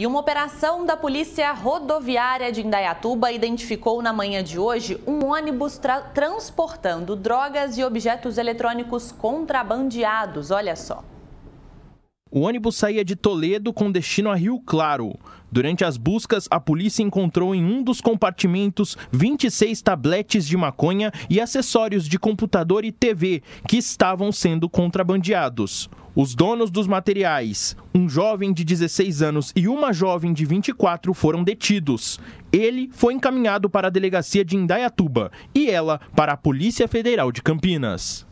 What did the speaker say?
E uma operação da Polícia Rodoviária de Indaiatuba identificou na manhã de hoje um ônibus tra transportando drogas e objetos eletrônicos contrabandeados. Olha só. O ônibus saía de Toledo com destino a Rio Claro. Durante as buscas, a polícia encontrou em um dos compartimentos 26 tabletes de maconha e acessórios de computador e TV que estavam sendo contrabandeados. Os donos dos materiais, um jovem de 16 anos e uma jovem de 24, foram detidos. Ele foi encaminhado para a delegacia de Indaiatuba e ela para a Polícia Federal de Campinas.